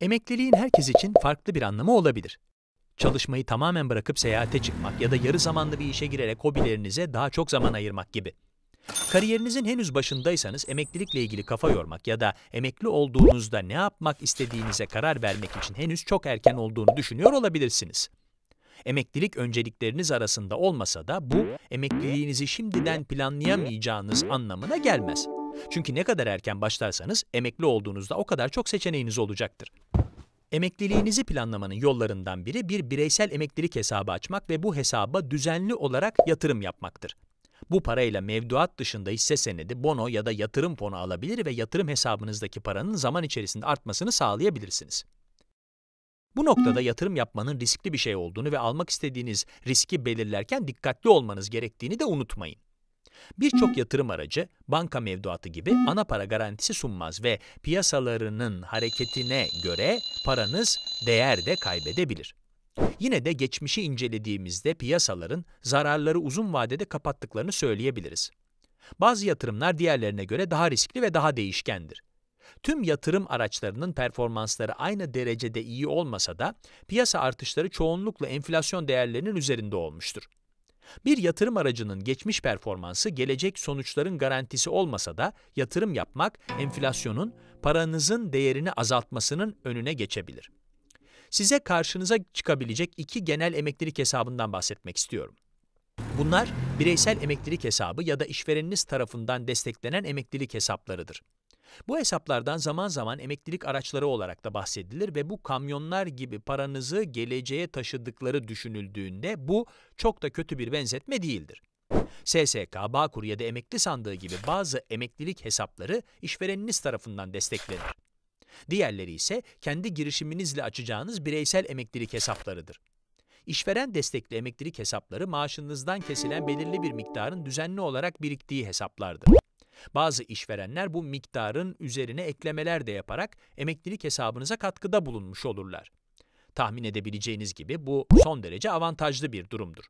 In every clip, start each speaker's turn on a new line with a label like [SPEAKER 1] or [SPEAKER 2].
[SPEAKER 1] Emekliliğin herkes için farklı bir anlamı olabilir. Çalışmayı tamamen bırakıp seyahate çıkmak ya da yarı zamanlı bir işe girerek hobilerinize daha çok zaman ayırmak gibi. Kariyerinizin henüz başındaysanız emeklilikle ilgili kafa yormak ya da emekli olduğunuzda ne yapmak istediğinize karar vermek için henüz çok erken olduğunu düşünüyor olabilirsiniz. Emeklilik öncelikleriniz arasında olmasa da bu emekliliğinizi şimdiden planlayamayacağınız anlamına gelmez. Çünkü ne kadar erken başlarsanız emekli olduğunuzda o kadar çok seçeneğiniz olacaktır. Emekliliğinizi planlamanın yollarından biri bir bireysel emeklilik hesabı açmak ve bu hesaba düzenli olarak yatırım yapmaktır. Bu parayla mevduat dışında hisse senedi, bono ya da yatırım fonu alabilir ve yatırım hesabınızdaki paranın zaman içerisinde artmasını sağlayabilirsiniz. Bu noktada yatırım yapmanın riskli bir şey olduğunu ve almak istediğiniz riski belirlerken dikkatli olmanız gerektiğini de unutmayın. Birçok yatırım aracı banka mevduatı gibi ana para garantisi sunmaz ve piyasalarının hareketine göre paranız değer de kaybedebilir. Yine de geçmişi incelediğimizde piyasaların zararları uzun vadede kapattıklarını söyleyebiliriz. Bazı yatırımlar diğerlerine göre daha riskli ve daha değişkendir. Tüm yatırım araçlarının performansları aynı derecede iyi olmasa da piyasa artışları çoğunlukla enflasyon değerlerinin üzerinde olmuştur. Bir yatırım aracının geçmiş performansı gelecek sonuçların garantisi olmasa da yatırım yapmak enflasyonun paranızın değerini azaltmasının önüne geçebilir. Size karşınıza çıkabilecek iki genel emeklilik hesabından bahsetmek istiyorum. Bunlar bireysel emeklilik hesabı ya da işvereniniz tarafından desteklenen emeklilik hesaplarıdır. Bu hesaplardan zaman zaman emeklilik araçları olarak da bahsedilir ve bu kamyonlar gibi paranızı geleceğe taşıdıkları düşünüldüğünde bu çok da kötü bir benzetme değildir. SSK, Bağkur ya da emekli sandığı gibi bazı emeklilik hesapları işvereniniz tarafından desteklenir. Diğerleri ise kendi girişiminizle açacağınız bireysel emeklilik hesaplarıdır. İşveren destekli emeklilik hesapları maaşınızdan kesilen belirli bir miktarın düzenli olarak biriktiği hesaplardır. Bazı işverenler bu miktarın üzerine eklemeler de yaparak emeklilik hesabınıza katkıda bulunmuş olurlar. Tahmin edebileceğiniz gibi bu son derece avantajlı bir durumdur.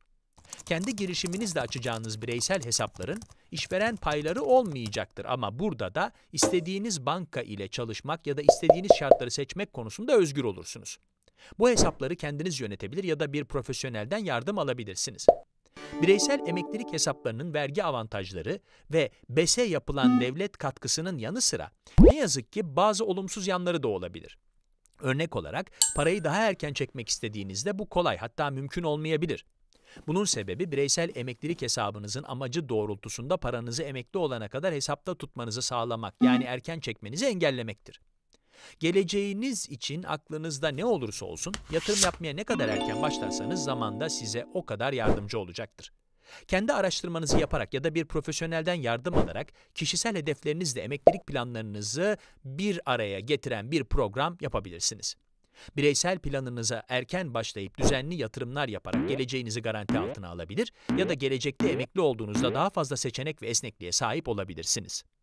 [SPEAKER 1] Kendi girişiminizle açacağınız bireysel hesapların işveren payları olmayacaktır ama burada da istediğiniz banka ile çalışmak ya da istediğiniz şartları seçmek konusunda özgür olursunuz. Bu hesapları kendiniz yönetebilir ya da bir profesyonelden yardım alabilirsiniz. Bireysel emeklilik hesaplarının vergi avantajları ve BES'e yapılan devlet katkısının yanı sıra ne yazık ki bazı olumsuz yanları da olabilir. Örnek olarak parayı daha erken çekmek istediğinizde bu kolay hatta mümkün olmayabilir. Bunun sebebi bireysel emeklilik hesabınızın amacı doğrultusunda paranızı emekli olana kadar hesapta tutmanızı sağlamak yani erken çekmenizi engellemektir. Geleceğiniz için aklınızda ne olursa olsun yatırım yapmaya ne kadar erken başlarsanız zamanda size o kadar yardımcı olacaktır. Kendi araştırmanızı yaparak ya da bir profesyonelden yardım alarak kişisel hedeflerinizle emeklilik planlarınızı bir araya getiren bir program yapabilirsiniz. Bireysel planınıza erken başlayıp düzenli yatırımlar yaparak geleceğinizi garanti altına alabilir ya da gelecekte emekli olduğunuzda daha fazla seçenek ve esnekliğe sahip olabilirsiniz.